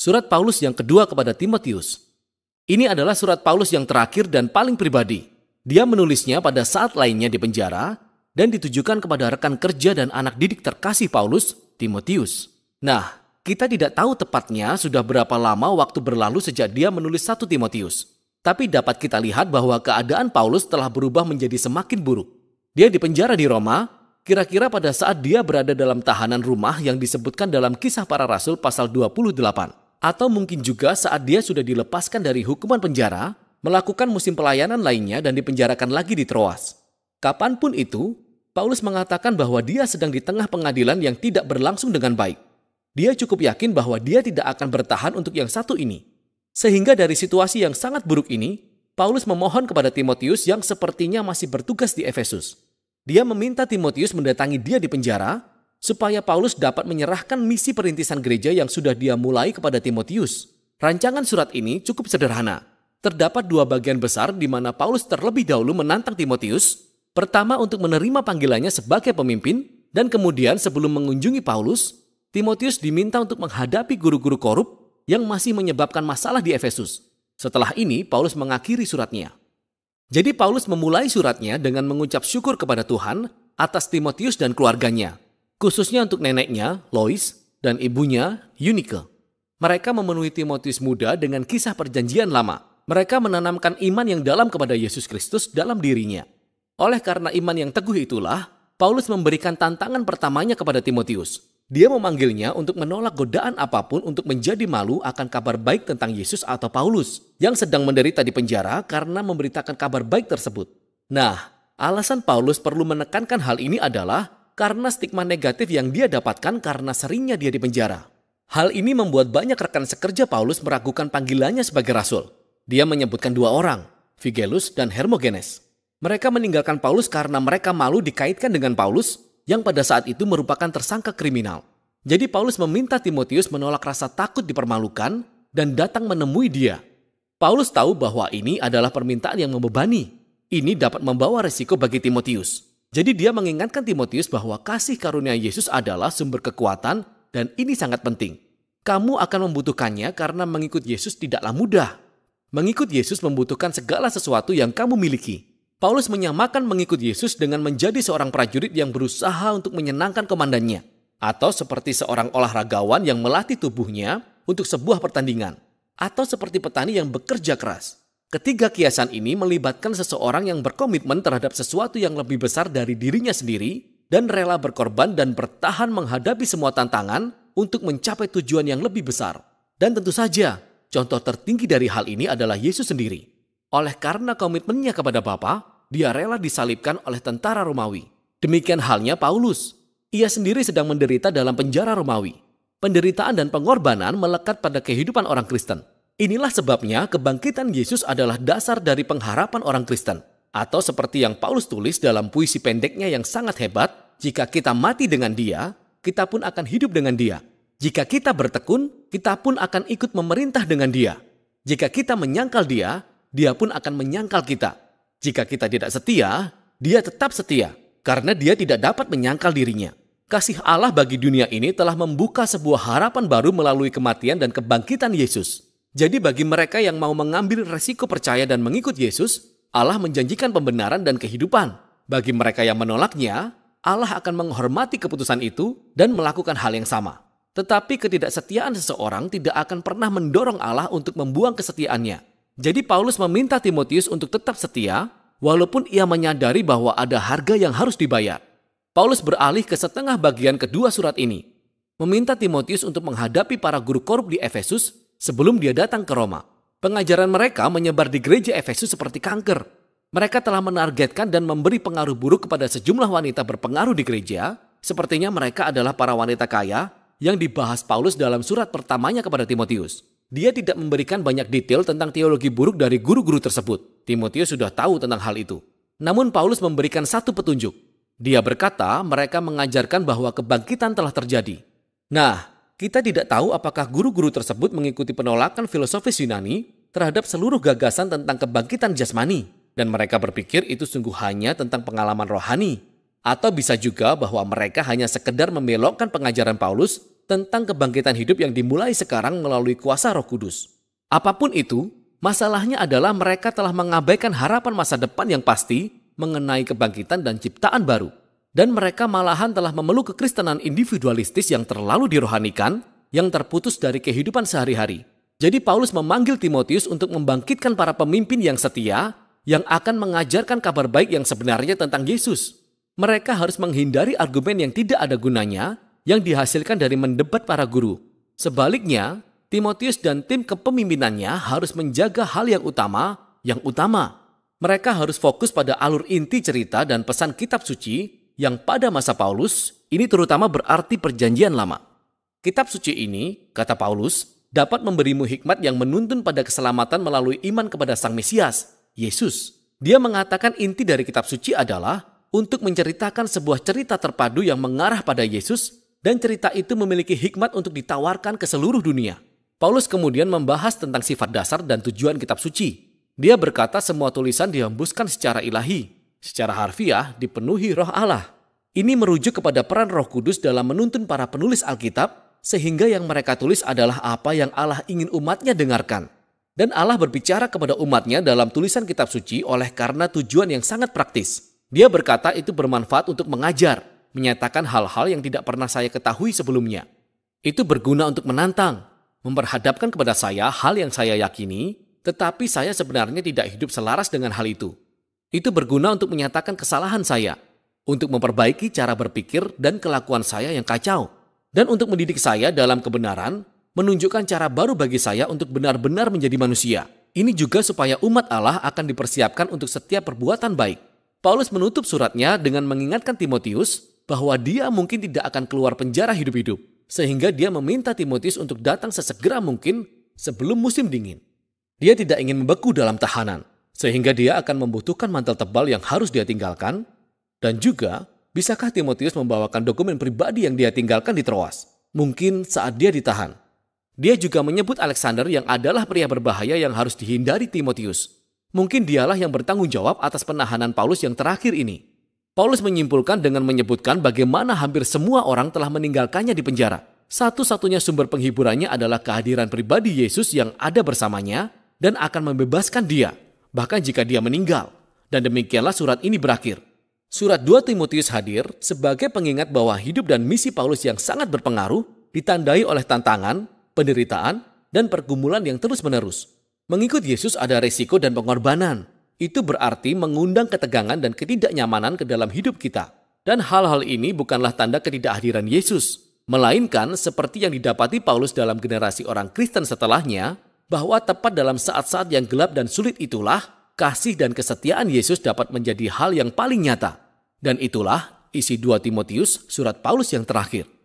Surat Paulus yang kedua kepada Timotius. Ini adalah surat Paulus yang terakhir dan paling pribadi. Dia menulisnya pada saat lainnya di penjara dan ditujukan kepada rekan kerja dan anak didik terkasih Paulus, Timotius. Nah, kita tidak tahu tepatnya sudah berapa lama waktu berlalu sejak dia menulis satu Timotius. Tapi dapat kita lihat bahwa keadaan Paulus telah berubah menjadi semakin buruk. Dia dipenjara di Roma kira-kira pada saat dia berada dalam tahanan rumah yang disebutkan dalam kisah para rasul pasal 28 atau mungkin juga saat dia sudah dilepaskan dari hukuman penjara, melakukan musim pelayanan lainnya dan dipenjarakan lagi di Troas. Kapanpun itu, Paulus mengatakan bahwa dia sedang di tengah pengadilan yang tidak berlangsung dengan baik. Dia cukup yakin bahwa dia tidak akan bertahan untuk yang satu ini. Sehingga dari situasi yang sangat buruk ini, Paulus memohon kepada Timotius yang sepertinya masih bertugas di Efesus. Dia meminta Timotius mendatangi dia di penjara supaya Paulus dapat menyerahkan misi perintisan gereja yang sudah dia mulai kepada Timotius. Rancangan surat ini cukup sederhana. Terdapat dua bagian besar di mana Paulus terlebih dahulu menantang Timotius, pertama untuk menerima panggilannya sebagai pemimpin, dan kemudian sebelum mengunjungi Paulus, Timotius diminta untuk menghadapi guru-guru korup yang masih menyebabkan masalah di Efesus. Setelah ini, Paulus mengakhiri suratnya. Jadi Paulus memulai suratnya dengan mengucap syukur kepada Tuhan atas Timotius dan keluarganya, khususnya untuk neneknya, Lois, dan ibunya, Eunice. Mereka memenuhi Timotius muda dengan kisah perjanjian lama. Mereka menanamkan iman yang dalam kepada Yesus Kristus dalam dirinya. Oleh karena iman yang teguh itulah, Paulus memberikan tantangan pertamanya kepada Timotius. Dia memanggilnya untuk menolak godaan apapun untuk menjadi malu akan kabar baik tentang Yesus atau Paulus yang sedang menderita di penjara karena memberitakan kabar baik tersebut. Nah, alasan Paulus perlu menekankan hal ini adalah karena stigma negatif yang dia dapatkan karena seringnya dia dipenjara. Hal ini membuat banyak rekan sekerja Paulus meragukan panggilannya sebagai rasul. Dia menyebutkan dua orang, Vigelus dan Hermogenes. Mereka meninggalkan Paulus karena mereka malu dikaitkan dengan Paulus yang pada saat itu merupakan tersangka kriminal. Jadi Paulus meminta Timotius menolak rasa takut dipermalukan dan datang menemui dia. Paulus tahu bahwa ini adalah permintaan yang membebani. Ini dapat membawa resiko bagi Timotius. Jadi dia mengingatkan Timotius bahwa kasih karunia Yesus adalah sumber kekuatan dan ini sangat penting. Kamu akan membutuhkannya karena mengikut Yesus tidaklah mudah. Mengikut Yesus membutuhkan segala sesuatu yang kamu miliki. Paulus menyamakan mengikut Yesus dengan menjadi seorang prajurit yang berusaha untuk menyenangkan komandannya. Atau seperti seorang olahragawan yang melatih tubuhnya untuk sebuah pertandingan. Atau seperti petani yang bekerja keras. Ketiga kiasan ini melibatkan seseorang yang berkomitmen terhadap sesuatu yang lebih besar dari dirinya sendiri dan rela berkorban dan bertahan menghadapi semua tantangan untuk mencapai tujuan yang lebih besar. Dan tentu saja, contoh tertinggi dari hal ini adalah Yesus sendiri. Oleh karena komitmennya kepada Bapa, dia rela disalibkan oleh tentara Romawi. Demikian halnya Paulus. Ia sendiri sedang menderita dalam penjara Romawi. Penderitaan dan pengorbanan melekat pada kehidupan orang Kristen. Inilah sebabnya kebangkitan Yesus adalah dasar dari pengharapan orang Kristen. Atau seperti yang Paulus tulis dalam puisi pendeknya yang sangat hebat, jika kita mati dengan dia, kita pun akan hidup dengan dia. Jika kita bertekun, kita pun akan ikut memerintah dengan dia. Jika kita menyangkal dia, dia pun akan menyangkal kita. Jika kita tidak setia, dia tetap setia, karena dia tidak dapat menyangkal dirinya. Kasih Allah bagi dunia ini telah membuka sebuah harapan baru melalui kematian dan kebangkitan Yesus. Jadi bagi mereka yang mau mengambil resiko percaya dan mengikut Yesus, Allah menjanjikan pembenaran dan kehidupan. Bagi mereka yang menolaknya, Allah akan menghormati keputusan itu dan melakukan hal yang sama. Tetapi ketidaksetiaan seseorang tidak akan pernah mendorong Allah untuk membuang kesetiaannya. Jadi Paulus meminta Timotius untuk tetap setia walaupun ia menyadari bahwa ada harga yang harus dibayar. Paulus beralih ke setengah bagian kedua surat ini, meminta Timotius untuk menghadapi para guru korup di Efesus sebelum dia datang ke Roma. Pengajaran mereka menyebar di gereja Efesus seperti kanker. Mereka telah menargetkan dan memberi pengaruh buruk kepada sejumlah wanita berpengaruh di gereja. Sepertinya mereka adalah para wanita kaya yang dibahas Paulus dalam surat pertamanya kepada Timotius. Dia tidak memberikan banyak detail tentang teologi buruk dari guru-guru tersebut. Timotius sudah tahu tentang hal itu. Namun Paulus memberikan satu petunjuk. Dia berkata mereka mengajarkan bahwa kebangkitan telah terjadi. Nah, kita tidak tahu apakah guru-guru tersebut mengikuti penolakan filosofis Yunani terhadap seluruh gagasan tentang kebangkitan jasmani, dan mereka berpikir itu sungguh hanya tentang pengalaman rohani, atau bisa juga bahwa mereka hanya sekedar membelokkan pengajaran Paulus tentang kebangkitan hidup yang dimulai sekarang melalui kuasa Roh Kudus. Apapun itu, masalahnya adalah mereka telah mengabaikan harapan masa depan yang pasti mengenai kebangkitan dan ciptaan baru. Dan mereka malahan telah memeluk kekristenan individualistis yang terlalu dirohanikan, yang terputus dari kehidupan sehari-hari. Jadi Paulus memanggil Timotius untuk membangkitkan para pemimpin yang setia, yang akan mengajarkan kabar baik yang sebenarnya tentang Yesus. Mereka harus menghindari argumen yang tidak ada gunanya, yang dihasilkan dari mendebat para guru. Sebaliknya, Timotius dan tim kepemimpinannya harus menjaga hal yang utama, yang utama. Mereka harus fokus pada alur inti cerita dan pesan kitab suci yang pada masa Paulus ini terutama berarti perjanjian lama. Kitab suci ini, kata Paulus, dapat memberimu hikmat yang menuntun pada keselamatan melalui iman kepada Sang Mesias, Yesus. Dia mengatakan inti dari kitab suci adalah untuk menceritakan sebuah cerita terpadu yang mengarah pada Yesus dan cerita itu memiliki hikmat untuk ditawarkan ke seluruh dunia. Paulus kemudian membahas tentang sifat dasar dan tujuan kitab suci. Dia berkata semua tulisan dihembuskan secara ilahi, secara harfiah dipenuhi roh Allah. Ini merujuk kepada peran roh kudus dalam menuntun para penulis Alkitab sehingga yang mereka tulis adalah apa yang Allah ingin umatnya dengarkan. Dan Allah berbicara kepada umatnya dalam tulisan kitab suci oleh karena tujuan yang sangat praktis. Dia berkata itu bermanfaat untuk mengajar, menyatakan hal-hal yang tidak pernah saya ketahui sebelumnya. Itu berguna untuk menantang, memperhadapkan kepada saya hal yang saya yakini, tetapi saya sebenarnya tidak hidup selaras dengan hal itu. Itu berguna untuk menyatakan kesalahan saya, untuk memperbaiki cara berpikir dan kelakuan saya yang kacau, dan untuk mendidik saya dalam kebenaran, menunjukkan cara baru bagi saya untuk benar-benar menjadi manusia. Ini juga supaya umat Allah akan dipersiapkan untuk setiap perbuatan baik. Paulus menutup suratnya dengan mengingatkan Timotius bahwa dia mungkin tidak akan keluar penjara hidup-hidup, sehingga dia meminta Timotius untuk datang sesegera mungkin sebelum musim dingin. Dia tidak ingin membeku dalam tahanan, sehingga dia akan membutuhkan mantel tebal yang harus dia tinggalkan, dan juga bisakah Timotius membawakan dokumen pribadi yang dia tinggalkan di Troas, mungkin saat dia ditahan. Dia juga menyebut Alexander yang adalah pria berbahaya yang harus dihindari Timotius. Mungkin dialah yang bertanggung jawab atas penahanan Paulus yang terakhir ini. Paulus menyimpulkan dengan menyebutkan bagaimana hampir semua orang telah meninggalkannya di penjara. Satu-satunya sumber penghiburannya adalah kehadiran pribadi Yesus yang ada bersamanya dan akan membebaskan dia bahkan jika dia meninggal. Dan demikianlah surat ini berakhir. Surat 2 Timotius hadir sebagai pengingat bahwa hidup dan misi Paulus yang sangat berpengaruh ditandai oleh tantangan, penderitaan, dan pergumulan yang terus-menerus. Mengikut Yesus ada resiko dan pengorbanan. Itu berarti mengundang ketegangan dan ketidaknyamanan ke dalam hidup kita. Dan hal-hal ini bukanlah tanda ketidakhadiran Yesus, melainkan seperti yang didapati Paulus dalam generasi orang Kristen setelahnya, bahwa tepat dalam saat-saat yang gelap dan sulit itulah kasih dan kesetiaan Yesus dapat menjadi hal yang paling nyata. Dan itulah isi 2 Timotius surat Paulus yang terakhir.